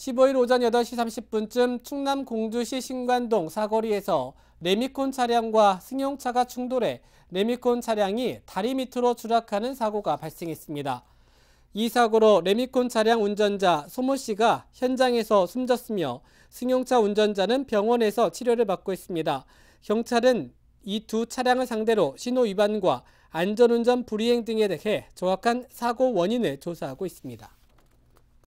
15일 오전 8시 30분쯤 충남 공주시 신관동 사거리에서 레미콘 차량과 승용차가 충돌해 레미콘 차량이 다리 밑으로 추락하는 사고가 발생했습니다. 이 사고로 레미콘 차량 운전자 소모 씨가 현장에서 숨졌으며 승용차 운전자는 병원에서 치료를 받고 있습니다. 경찰은 이 두 차량을 상대로 신호 위반과 안전운전 불이행 등에 대해 정확한 사고 원인을 조사하고 있습니다.